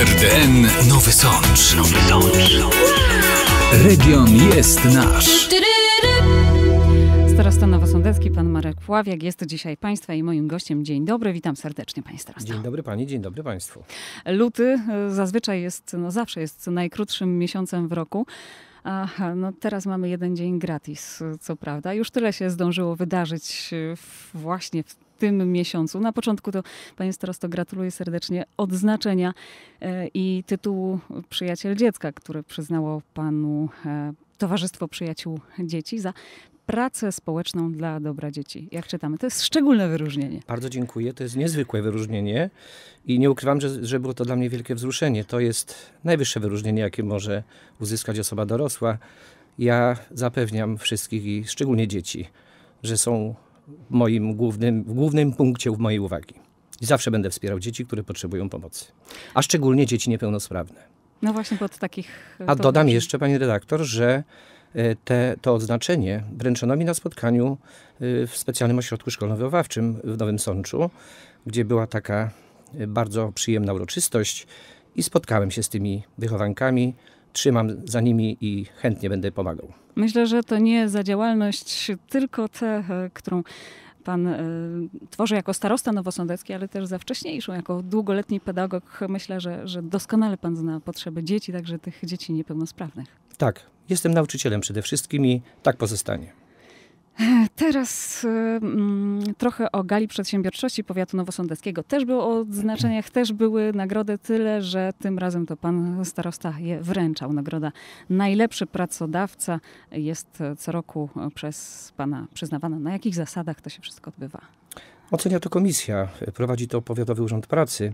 RDN Nowy Sącz. Nowy Sącz. Region jest nasz. Starasta Nowosądecki, pan Marek Pławiak jest dzisiaj Państwa i moim gościem. Dzień dobry, witam serdecznie Panie Dzień dobry Pani, dzień dobry Państwu. Luty e, zazwyczaj jest, no zawsze jest najkrótszym miesiącem w roku. Aha, no teraz mamy jeden dzień gratis, co prawda. Już tyle się zdążyło wydarzyć e, właśnie w tym miesiącu. Na początku to, panie starosto, gratuluję serdecznie odznaczenia e, i tytułu Przyjaciel Dziecka, który przyznało panu e, Towarzystwo Przyjaciół Dzieci za pracę społeczną dla dobra dzieci. Jak czytamy, to jest szczególne wyróżnienie. Bardzo dziękuję, to jest niezwykłe wyróżnienie i nie ukrywam, że, że było to dla mnie wielkie wzruszenie. To jest najwyższe wyróżnienie, jakie może uzyskać osoba dorosła. Ja zapewniam wszystkich i szczególnie dzieci, że są moim głównym, w głównym punkcie w mojej uwagi. I zawsze będę wspierał dzieci, które potrzebują pomocy, a szczególnie dzieci niepełnosprawne. No właśnie, pod takich. E, a dodam jeszcze, pani redaktor, że e, te, to odznaczenie wręczono mi na spotkaniu e, w specjalnym ośrodku szkolno-wychowawczym w Nowym Sączu, gdzie była taka bardzo przyjemna uroczystość i spotkałem się z tymi wychowankami, trzymam za nimi i chętnie będę pomagał. Myślę, że to nie za działalność tylko tę, e, którą pan y, tworzy jako starosta nowosądecki, ale też za wcześniejszą, jako długoletni pedagog. Myślę, że, że doskonale pan zna potrzeby dzieci, także tych dzieci niepełnosprawnych. Tak, jestem nauczycielem przede wszystkim i tak pozostanie. Teraz y, trochę o gali przedsiębiorczości powiatu nowosądeckiego. Też było o odznaczeniach, też były nagrody, tyle że tym razem to pan starosta je wręczał. Nagroda Najlepszy Pracodawca jest co roku przez pana przyznawana. Na jakich zasadach to się wszystko odbywa? Ocenia to komisja, prowadzi to Powiatowy Urząd Pracy.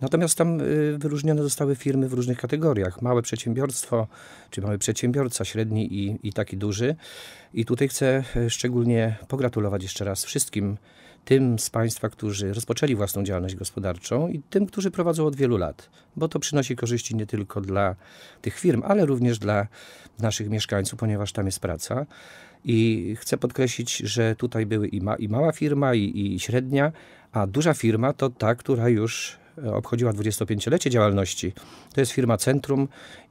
Natomiast tam y, wyróżnione zostały firmy w różnych kategoriach. Małe przedsiębiorstwo, czy mały przedsiębiorca średni i, i taki duży. I tutaj chcę y, szczególnie pogratulować jeszcze raz wszystkim tym z Państwa, którzy rozpoczęli własną działalność gospodarczą i tym, którzy prowadzą od wielu lat, bo to przynosi korzyści nie tylko dla tych firm, ale również dla naszych mieszkańców, ponieważ tam jest praca. I chcę podkreślić, że tutaj były i, ma, i mała firma, i, i średnia, a duża firma to ta, która już obchodziła 25-lecie działalności. To jest firma Centrum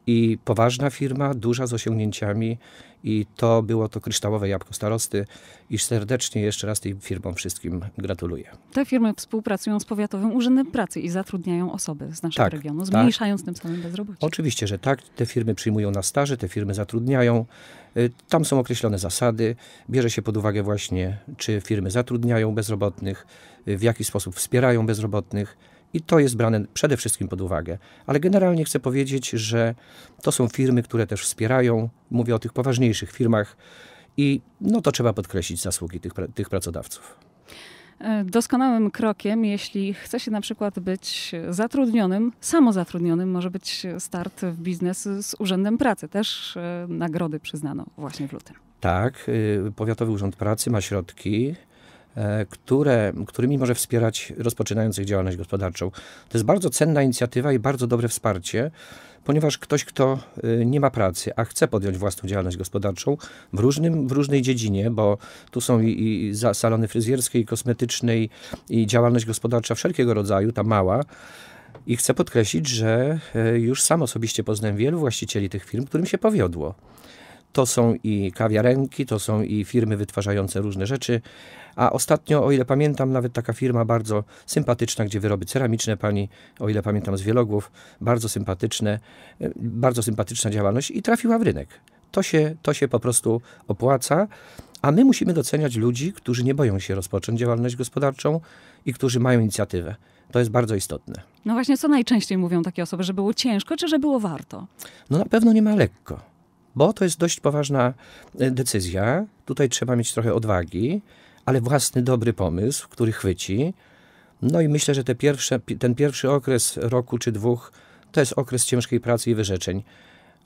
i poważna firma, duża z osiągnięciami i to było to kryształowe jabłko starosty i serdecznie jeszcze raz tej firmom wszystkim gratuluję. Te firmy współpracują z Powiatowym Urzędem Pracy i zatrudniają osoby z naszego tak, regionu, tak. zmniejszając tak. tym samym bezrobocie. Oczywiście, że tak. Te firmy przyjmują na staże, te firmy zatrudniają. Y, tam są określone zasady. Bierze się pod uwagę właśnie, czy firmy zatrudniają bezrobotnych, y, w jaki sposób wspierają bezrobotnych i to jest brane przede wszystkim pod uwagę. Ale generalnie chcę powiedzieć, że to są firmy, które też wspierają, mówię o tych poważniejszych firmach i no to trzeba podkreślić zasługi tych, tych pracodawców. E, doskonałym krokiem, jeśli chce się na przykład być zatrudnionym, samozatrudnionym, może być start w biznes z Urzędem Pracy. Też e, nagrody przyznano właśnie w lutym. Tak, y, Powiatowy Urząd Pracy ma środki E, które, którymi może wspierać rozpoczynających działalność gospodarczą. To jest bardzo cenna inicjatywa i bardzo dobre wsparcie, ponieważ ktoś, kto e, nie ma pracy, a chce podjąć własną działalność gospodarczą w, różnym, w różnej dziedzinie, bo tu są i, i salony fryzjerskie, i kosmetyczne, i, i działalność gospodarcza wszelkiego rodzaju, ta mała, i chcę podkreślić, że e, już sam osobiście poznałem wielu właścicieli tych firm, którym się powiodło to są i kawiarenki, to są i firmy wytwarzające różne rzeczy. A ostatnio, o ile pamiętam, nawet taka firma bardzo sympatyczna, gdzie wyroby ceramiczne pani, o ile pamiętam, z Wielogłów, bardzo sympatyczne, e, bardzo sympatyczna działalność i trafiła w rynek. To się, to się po prostu opłaca. A my musimy doceniać ludzi, którzy nie boją się rozpocząć działalność gospodarczą i którzy mają inicjatywę. To jest bardzo istotne. No właśnie, co najczęściej mówią takie osoby, że było ciężko czy że było warto? No na pewno nie ma lekko bo to jest dość poważna e, decyzja. Tutaj trzeba mieć trochę odwagi, ale własny dobry pomysł, który chwyci. No i myślę, że te pierwsze, ten pierwszy okres roku czy dwóch to jest okres ciężkiej pracy i wyrzeczeń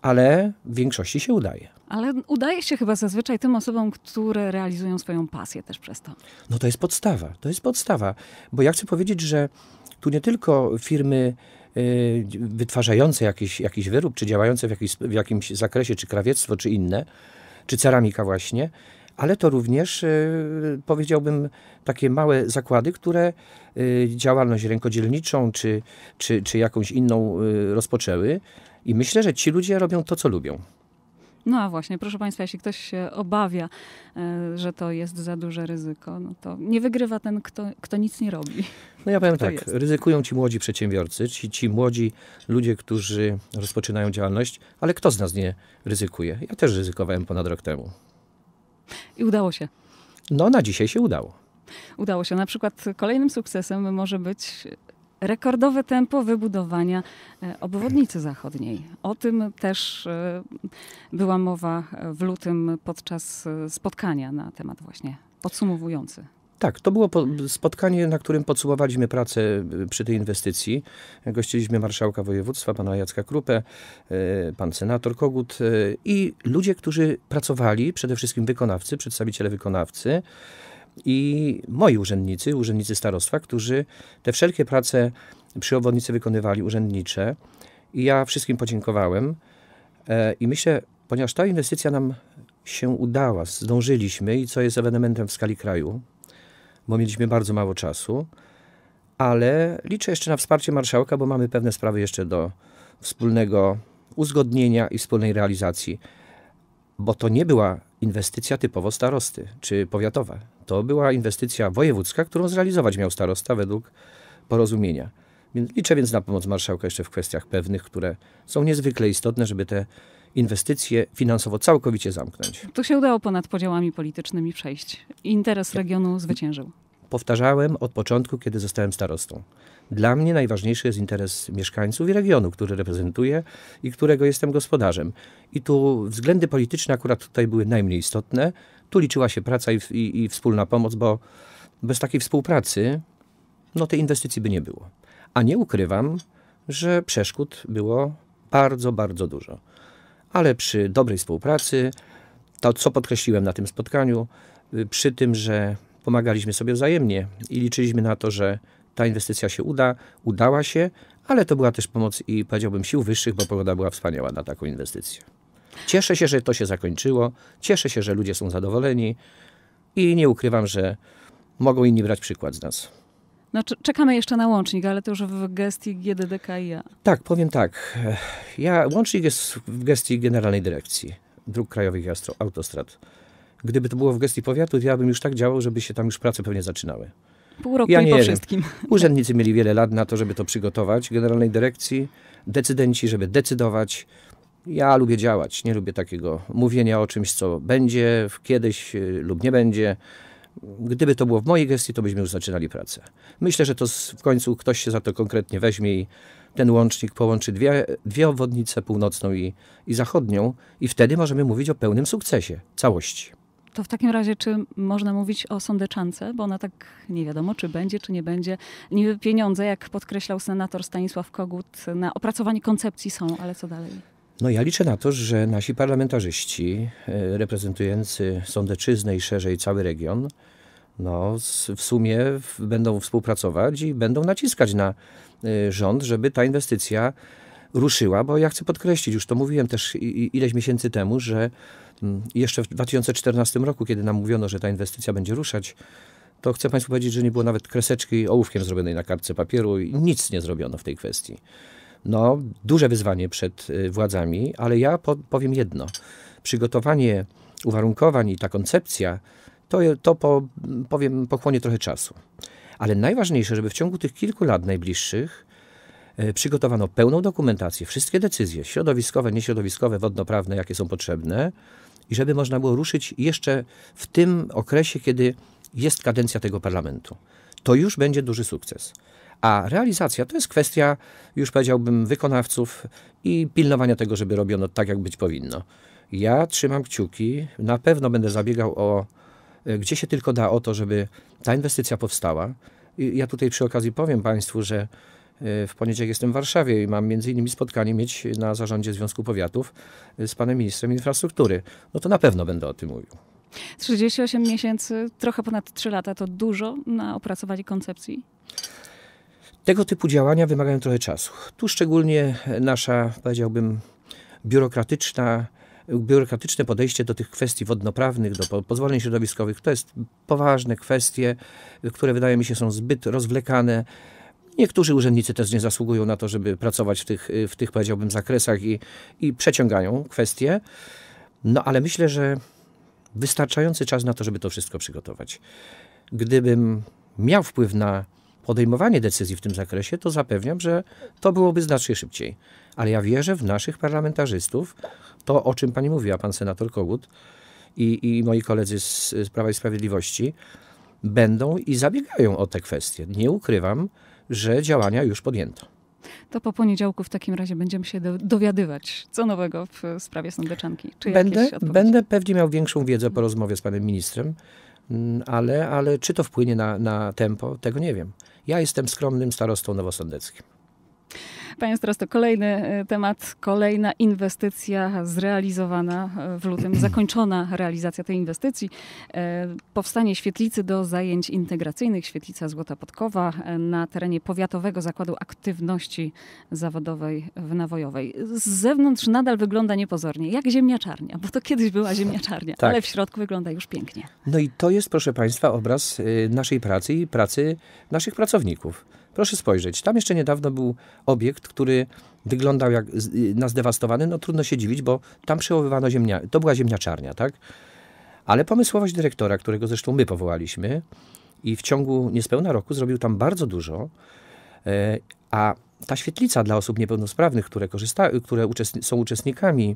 ale w większości się udaje. Ale udaje się chyba zazwyczaj tym osobom, które realizują swoją pasję też przez to. No to jest podstawa, to jest podstawa, bo ja chcę powiedzieć, że tu nie tylko firmy Y, wytwarzające jakiś, jakiś wyrób, czy działające w, jakiś, w jakimś zakresie, czy krawiectwo, czy inne, czy ceramika właśnie, ale to również y, powiedziałbym takie małe zakłady, które y, działalność rękodzielniczą czy, czy, czy jakąś inną rozpoczęły. I myślę, że ci ludzie robią to, co lubią. No a właśnie, proszę Państwa, jeśli ktoś się obawia, e, że to jest za duże ryzyko, no to nie wygrywa ten, kto, kto nic nie robi. No ja powiem tak, jest. ryzykują ci młodzi przedsiębiorcy, ci, ci młodzi ludzie, którzy rozpoczynają działalność, ale kto z nas nie ryzykuje? Ja też ryzykowałem ponad rok temu. I udało się. No na dzisiaj się udało udało się. Na przykład kolejnym sukcesem może być rekordowe tempo wybudowania e, obwodnicy zachodniej. O tym też e, była mowa e, w lutym podczas spotkania na temat właśnie podsumowujący. Tak, to było spotkanie, na którym podsumowaliśmy pracę przy tej inwestycji. Gościliśmy marszałka województwa, pana Jacka Krupę, pan senator Kogut i ludzie, którzy pracowali, przede wszystkim wykonawcy, przedstawiciele wykonawcy, i moi urzędnicy, urzędnicy starostwa, którzy te wszelkie prace przy obwodnicy wykonywali urzędnicze i ja wszystkim podziękowałem e, i myślę, ponieważ ta inwestycja nam się udała, zdążyliśmy i co jest ewenementem w skali kraju, bo mieliśmy bardzo mało czasu, ale liczę jeszcze na wsparcie marszałka, bo mamy pewne sprawy jeszcze do wspólnego uzgodnienia i wspólnej realizacji, bo to nie była inwestycja typowo starosty czy powiatowa to była inwestycja wojewódzka, którą zrealizować miał starosta według porozumienia. Liczę więc na pomoc marszałka jeszcze w kwestiach pewnych, które są niezwykle istotne, żeby te inwestycje finansowo całkowicie zamknąć. Tu się udało ponad podziałami politycznymi przejść. Interes tak. regionu zwyciężył. Powtarzałem od początku, kiedy zostałem starostą. Dla mnie najważniejszy jest interes mieszkańców i regionu, który reprezentuję i którego jestem gospodarzem. I tu względy polityczne akurat tutaj były najmniej istotne. Tu liczyła się praca i, i, i wspólna pomoc, bo bez takiej współpracy no tej inwestycji by nie było. A nie ukrywam, że przeszkód było bardzo, bardzo dużo. Ale przy dobrej współpracy, to co podkreśliłem na tym spotkaniu, y, przy tym, że pomagaliśmy sobie wzajemnie i liczyliśmy na to, że ta inwestycja się uda, udała się, ale to była też pomoc i powiedziałbym sił wyższych, bo pogoda była wspaniała na taką inwestycję. Cieszę się, że to się zakończyło, cieszę się, że ludzie są zadowoleni i nie ukrywam, że mogą inni brać przykład z nas. No, czekamy jeszcze na łącznik, ale to już w gestii GDDKiA. Tak, powiem tak. Ja, łącznik jest w gestii Generalnej Dyrekcji Dróg Krajowych i Autostrad. Gdyby to było w gestii powiatu, ja bym już tak działał, żeby się tam już prace pewnie zaczynały. Pół roku ja nie po wiem. wszystkim. Urzędnicy mieli wiele lat na to, żeby to przygotować Generalnej Dyrekcji, decydenci, żeby decydować. Ja lubię działać, nie lubię takiego mówienia o czymś, co będzie kiedyś y, lub nie będzie. Gdyby to było w mojej gestii, to byśmy już zaczynali pracę. Myślę, że to w końcu ktoś się za to konkretnie weźmie i ten łącznik połączy dwie, dwie obwodnice, północną i, i zachodnią, i wtedy możemy mówić o pełnym sukcesie całości. To w takim razie, czy można mówić o sądeczance, bo ona tak nie wiadomo, czy będzie, czy nie będzie. Niby pieniądze, jak podkreślał senator Stanisław Kogut, na opracowanie koncepcji są, ale co dalej? No ja liczę na to, że nasi parlamentarzyści e, reprezentujący Sądeczyznę i szerzej cały region no, w sumie będą współpracować i będą naciskać na e, rząd, żeby ta inwestycja ruszyła, bo ja chcę podkreślić, już to mówiłem też ileś miesięcy temu, że mm, jeszcze w 2014 roku, kiedy nam mówiono, że ta inwestycja będzie ruszać, to chcę Państwu powiedzieć, że nie było nawet kreseczki ołówkiem zrobionej na kartce papieru i nic nie zrobiono w tej kwestii no, duże wyzwanie przed y, władzami, ale ja powiem jedno. Przygotowanie uwarunkowań i ta koncepcja, to, to po, powiem, pochłonie trochę czasu. Ale najważniejsze, żeby w ciągu tych kilku lat najbliższych y, przygotowano pełną dokumentację, wszystkie decyzje środowiskowe, nieśrodowiskowe, wodnoprawne, jakie są potrzebne, i żeby można było ruszyć jeszcze w tym okresie, kiedy jest kadencja tego parlamentu. To już będzie duży sukces. A realizacja to jest kwestia, już powiedziałbym, wykonawców i pilnowania tego, żeby robiono tak, jak być powinno. Ja trzymam kciuki, na pewno będę zabiegał o, e, gdzie się tylko da, o to, żeby ta inwestycja powstała. I ja tutaj przy okazji powiem Państwu, że e, w poniedziałek jestem w Warszawie i mam między innymi spotkanie mieć na zarządzie Związku Powiatów e, z panem ministrem infrastruktury. No to na pewno będę o tym mówił. 38 miesięcy, trochę ponad 3 lata to dużo na opracowanie koncepcji. Tego typu działania wymagają trochę czasu. Tu szczególnie nasza, powiedziałbym, biurokratyczna, biurokratyczne podejście do tych kwestii wodnoprawnych, do pozwoleń środowiskowych, to jest poważne kwestie, które wydaje mi się są zbyt rozwlekane. Niektórzy urzędnicy też nie zasługują na to, żeby pracować w tych, w tych powiedziałbym, zakresach i, i przeciągają kwestie. No ale myślę, że wystarczający czas na to, żeby to wszystko przygotować. Gdybym miał wpływ na podejmowanie decyzji w tym zakresie, to zapewniam, że to byłoby znacznie szybciej. Ale ja wierzę w naszych parlamentarzystów, to o czym pani mówiła, pan senator Kogut i, i moi koledzy z, z Prawa i Sprawiedliwości, będą i zabiegają o te kwestie. Nie ukrywam, że działania już podjęto. To po poniedziałku w takim razie będziemy się dowiadywać, co nowego w sprawie sądeczanki. Czy będę, będę pewnie miał większą wiedzę po rozmowie z panem ministrem, Mm, ale, ale czy to wpłynie na, na tempo, tego nie wiem. Ja jestem skromnym starostą nowosądeckim. Panie to kolejny y, temat, kolejna inwestycja zrealizowana y, w lutym, zakończona realizacja tej inwestycji. Y, powstanie świetlicy do zajęć integracyjnych, świetlica Złota Podkowa na terenie Powiatowego Zakładu Aktywności Zawodowej w Nawojowej. Z zewnątrz nadal wygląda niepozornie, jak ziemniaczarnia, bo to kiedyś była ziemniaczarnia, tak. ale w środku wygląda już pięknie. No i to jest, proszę Państwa, obraz naszej pracy i pracy naszych pracowników Proszę spojrzeć, tam jeszcze niedawno był obiekt, który wyglądał jak y, na zdewastowany, no trudno się dziwić, bo tam przełowywano ziemnia, to była ziemniaczarnia, tak? Ale pomysłowość dyrektora, którego zresztą my powołaliśmy i w ciągu niespełna roku zrobił tam bardzo dużo, e, a ta świetlica dla osób niepełnosprawnych, które, korzysta, które uczestni są uczestnikami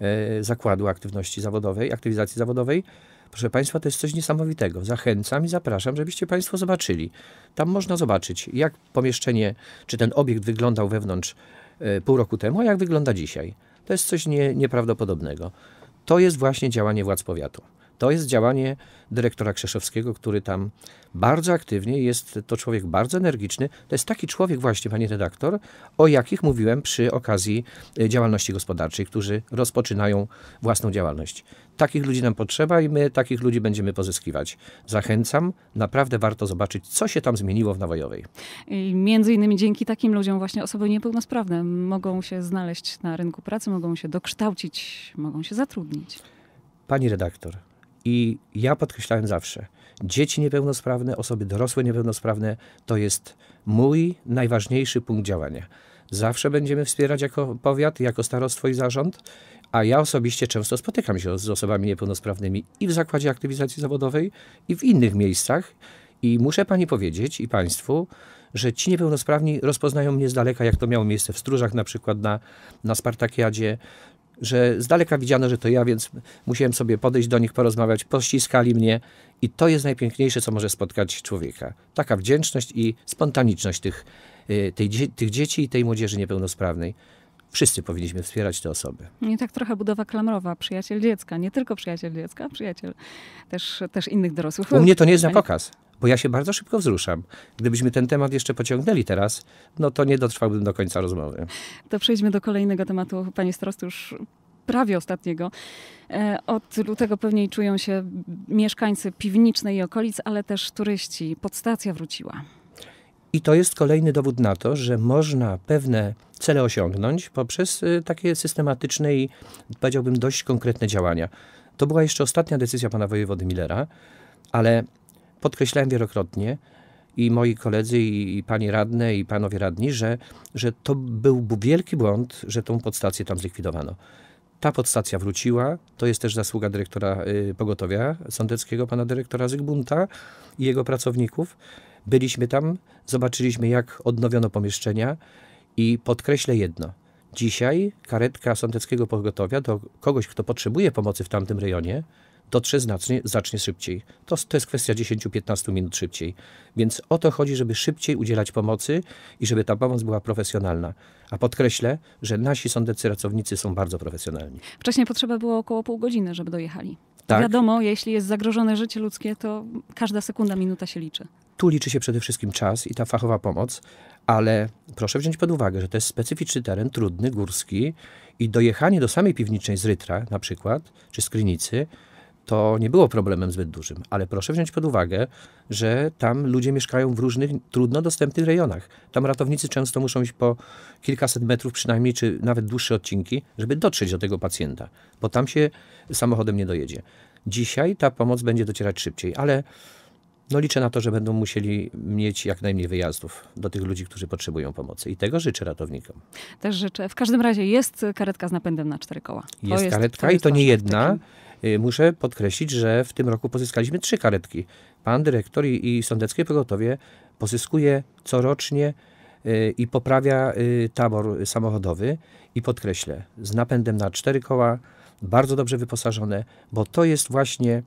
e, zakładu aktywności zawodowej, aktywizacji zawodowej, Proszę Państwa, to jest coś niesamowitego. Zachęcam i zapraszam, żebyście Państwo zobaczyli. Tam można zobaczyć, jak pomieszczenie, czy ten obiekt wyglądał wewnątrz y, pół roku temu, a jak wygląda dzisiaj. To jest coś nie, nieprawdopodobnego. To jest właśnie działanie władz powiatu. To jest działanie dyrektora Krzeszowskiego, który tam bardzo aktywnie jest, to człowiek bardzo energiczny. To jest taki człowiek właśnie, panie redaktor, o jakich mówiłem przy okazji e, działalności gospodarczej, którzy rozpoczynają własną działalność. Takich ludzi nam potrzeba i my takich ludzi będziemy pozyskiwać. Zachęcam, naprawdę warto zobaczyć, co się tam zmieniło w Nawojowej. I między innymi dzięki takim ludziom właśnie osoby niepełnosprawne mogą się znaleźć na rynku pracy, mogą się dokształcić, mogą się zatrudnić. Pani redaktor, i ja podkreślałem zawsze, dzieci niepełnosprawne, osoby dorosłe niepełnosprawne, to jest mój najważniejszy punkt działania. Zawsze będziemy wspierać jako powiat, jako starostwo i zarząd, a ja osobiście często spotykam się z osobami niepełnosprawnymi i w zakładzie aktywizacji zawodowej, i w innych miejscach. I muszę pani powiedzieć i państwu, że ci niepełnosprawni rozpoznają mnie z daleka, jak to miało miejsce w Stróżach na przykład na, na Spartakiadzie, że z daleka widziano, że to ja, więc musiałem sobie podejść do nich, porozmawiać, pościskali mnie i to jest najpiękniejsze, co może spotkać człowieka. Taka wdzięczność i spontaniczność tych, y, tej, tych dzieci i tej młodzieży niepełnosprawnej wszyscy powinniśmy wspierać te osoby. I tak trochę budowa klamrowa, przyjaciel dziecka, nie tylko przyjaciel dziecka, przyjaciel też, też innych dorosłych. U mnie to nie jest na pokaz bo ja się bardzo szybko wzruszam. Gdybyśmy ten temat jeszcze pociągnęli teraz, no to nie dotrwałbym do końca rozmowy. To przejdźmy do kolejnego tematu. Panie starosto, już prawie ostatniego. E, od lutego pewniej czują się mieszkańcy piwnicznej i okolic, ale też turyści. Podstacja wróciła. I to jest kolejny dowód na to, że można pewne cele osiągnąć poprzez y, takie systematyczne i powiedziałbym dość konkretne działania. To była jeszcze ostatnia decyzja pana wojewody Millera, ale podkreślałem wielokrotnie i moi koledzy, i, i panie radne, i panowie radni, że, że to był wielki błąd, że tą podstację tam zlikwidowano. Ta podstacja wróciła, to jest też zasługa dyrektora y, pogotowia sądeckiego, pana dyrektora Zygmunta i jego pracowników. Byliśmy tam, zobaczyliśmy jak odnowiono pomieszczenia i podkreślę jedno. Dzisiaj karetka sądeckiego pogotowia do kogoś, kto potrzebuje pomocy w tamtym rejonie, dotrze znacznie, znacznie szybciej. To, to jest kwestia 10-15 minut szybciej. Więc o to chodzi, żeby szybciej udzielać pomocy i żeby ta pomoc była profesjonalna. A podkreślę, że nasi sądecy pracownicy są bardzo profesjonalni. Wcześniej potrzeba było około pół godziny, żeby dojechali. Tak. Wiadomo, jeśli jest zagrożone życie ludzkie, to każda sekunda, minuta się liczy. Tu liczy się przede wszystkim czas i ta fachowa pomoc, ale proszę wziąć pod uwagę, że to jest specyficzny teren, trudny, górski i dojechanie do samej piwniczej z Rytra na przykład, czy z Krynicy, to nie było problemem zbyt dużym. Ale proszę wziąć pod uwagę, że tam ludzie mieszkają w różnych, trudno dostępnych rejonach. Tam ratownicy często muszą iść po kilkaset metrów przynajmniej, czy nawet dłuższe odcinki, żeby dotrzeć do tego pacjenta, bo tam się samochodem nie dojedzie. Dzisiaj ta pomoc będzie docierać szybciej, ale no liczę na to, że będą musieli mieć jak najmniej wyjazdów do tych ludzi, którzy potrzebują pomocy. I tego życzę ratownikom. Też życzę. W każdym razie jest karetka z napędem na cztery koła. Jest, jest, karetka i to nie jedna. Takim... Y, muszę podkreślić, że w tym roku pozyskaliśmy trzy karetki. Pan dyrektor i, i Sądeckie Pogotowie pozyskuje corocznie y, i poprawia y, tabor samochodowy i podkreślę, z napędem na cztery koła, bardzo dobrze wyposażone, bo to jest właśnie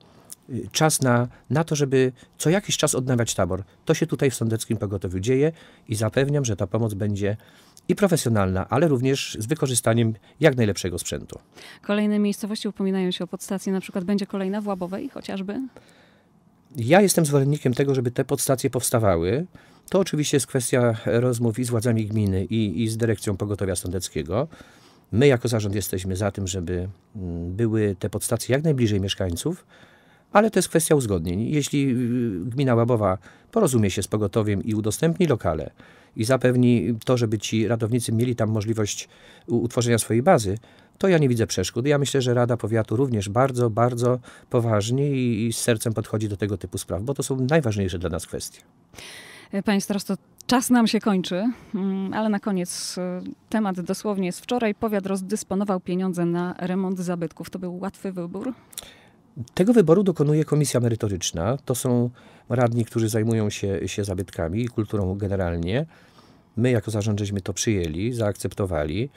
czas na, na to, żeby co jakiś czas odnawiać tabor. To się tutaj w Sądeckim Pogotowiu dzieje i zapewniam, że ta pomoc będzie i profesjonalna, ale również z wykorzystaniem jak najlepszego sprzętu. Kolejne miejscowości upominają się o podstację, na przykład będzie kolejna w Łabowej chociażby? Ja jestem zwolennikiem tego, żeby te podstacje powstawały. To oczywiście jest kwestia rozmów i z władzami gminy, i, i z dyrekcją pogotowia sądeckiego. My jako zarząd jesteśmy za tym, żeby mm, były te podstacje jak najbliżej mieszkańców, ale to jest kwestia uzgodnień. Jeśli y, gmina Łabowa porozumie się z pogotowiem i udostępni lokale i zapewni to, żeby ci radownicy mieli tam możliwość utworzenia swojej bazy, to ja nie widzę przeszkód. Ja myślę, że Rada Powiatu również bardzo, bardzo poważnie i z sercem podchodzi do tego typu spraw, bo to są najważniejsze dla nas kwestie. Panie starosto, czas nam się kończy, mm, ale na koniec y, temat dosłownie z wczoraj. Powiat rozdysponował pieniądze na remont zabytków. To był łatwy wybór? Tego wyboru dokonuje komisja merytoryczna. To są radni, którzy zajmują się, się zabytkami i kulturą generalnie. My jako zarząd żeśmy to przyjęli, zaakceptowali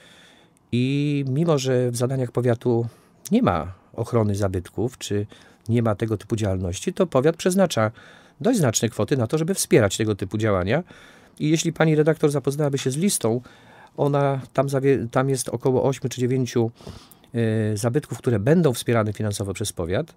i mimo, że w zadaniach powiatu nie ma ochrony zabytków, czy nie ma tego typu działalności, to powiat przeznacza dość znaczne kwoty na to, żeby wspierać tego typu działania. I jeśli pani redaktor zapoznałaby się z listą, ona tam, tam jest około 8 czy 9 Y, zabytków, które będą wspierane finansowo przez powiat,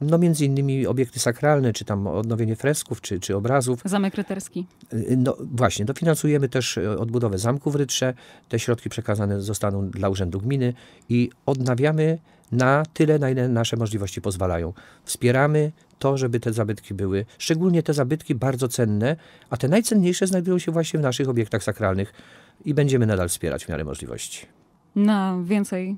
no między innymi obiekty sakralne, czy tam odnowienie fresków, czy, czy obrazów. Zamek ryterski. Y, y, no właśnie, dofinansujemy też odbudowę zamku w Rytrze. Te środki przekazane zostaną dla Urzędu Gminy i odnawiamy na tyle, na ile nasze możliwości pozwalają. Wspieramy to, żeby te zabytki były, szczególnie te zabytki bardzo cenne, a te najcenniejsze znajdują się właśnie w naszych obiektach sakralnych i będziemy nadal wspierać w miarę możliwości. Na więcej,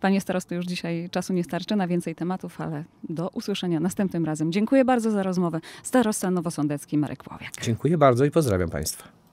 panie starosto, już dzisiaj czasu nie starczy, na więcej tematów, ale do usłyszenia następnym razem. Dziękuję bardzo za rozmowę. Starosta Nowosądecki Marek Pławiak. Dziękuję bardzo i pozdrawiam państwa.